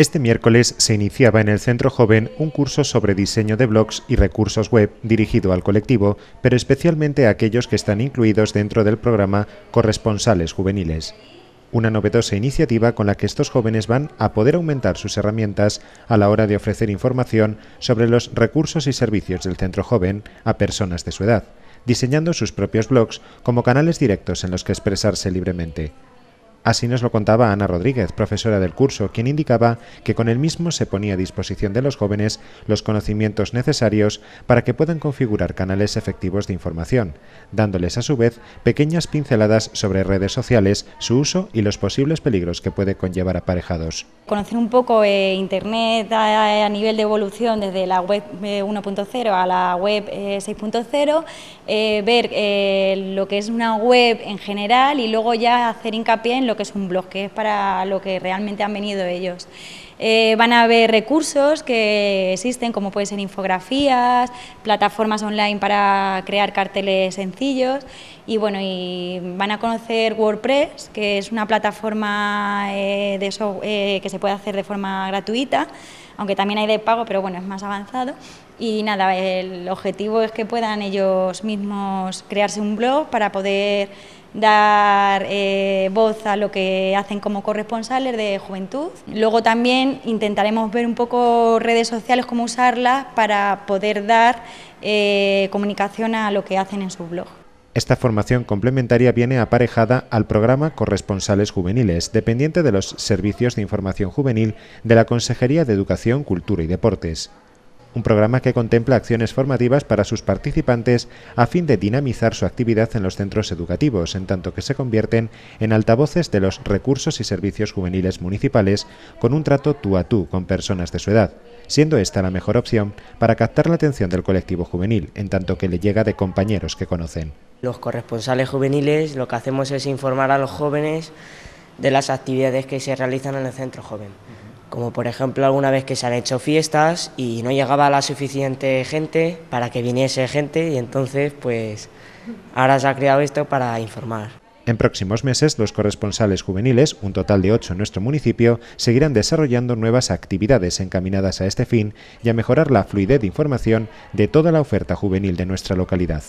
Este miércoles se iniciaba en el Centro Joven un curso sobre diseño de blogs y recursos web dirigido al colectivo, pero especialmente a aquellos que están incluidos dentro del programa Corresponsales Juveniles una novedosa iniciativa con la que estos jóvenes van a poder aumentar sus herramientas a la hora de ofrecer información sobre los recursos y servicios del centro joven a personas de su edad, diseñando sus propios blogs como canales directos en los que expresarse libremente. Así nos lo contaba Ana Rodríguez, profesora del curso, quien indicaba que con el mismo se ponía a disposición de los jóvenes los conocimientos necesarios para que puedan configurar canales efectivos de información, dándoles a su vez pequeñas pinceladas sobre redes sociales, su uso y los posibles peligros que puede conllevar aparejados. Conocer un poco eh, Internet a, nivel de evolución desde la web 1.0 eh, a la web 6.0, eh, ver lo que es una web en general y luego ya hacer hincapié en lo que es un blog, que es para lo que realmente han venido ellos. Eh, van a ver recursos que existen, como pueden ser infografías, plataformas online para crear carteles sencillos y bueno, y van a conocer WordPress, que es una plataforma eh, de eh, que se puede hacer de forma gratuita, aunque también hay de pago, pero bueno, es más avanzado. Y nada, el objetivo es que puedan ellos mismos crearse un blog para poder dar eh, voz a lo que hacen como corresponsales de juventud. Luego también intentaremos ver un poco redes sociales, cómo usarlas para poder dar eh, comunicación a lo que hacen en su blog. Esta formación complementaria viene aparejada al programa Corresponsales Juveniles, dependiente de los Servicios de Información Juvenil de la Consejería de Educación, Cultura y Deportes un programa que contempla acciones formativas para sus participantes a fin de dinamizar su actividad en los centros educativos, en tanto que se convierten en altavoces de los recursos y servicios juveniles municipales con un trato tú a tú con personas de su edad, siendo esta la mejor opción para captar la atención del colectivo juvenil, en tanto que le llega de compañeros que conocen. Los corresponsales juveniles lo que hacemos es informar a los jóvenes de las actividades que se realizan en el centro joven como por ejemplo alguna vez que se han hecho fiestas y no llegaba la suficiente gente para que viniese gente y entonces pues ahora se ha creado esto para informar. En próximos meses, los corresponsales juveniles, un total de ocho en nuestro municipio, seguirán desarrollando nuevas actividades encaminadas a este fin y a mejorar la fluidez de información de toda la oferta juvenil de nuestra localidad.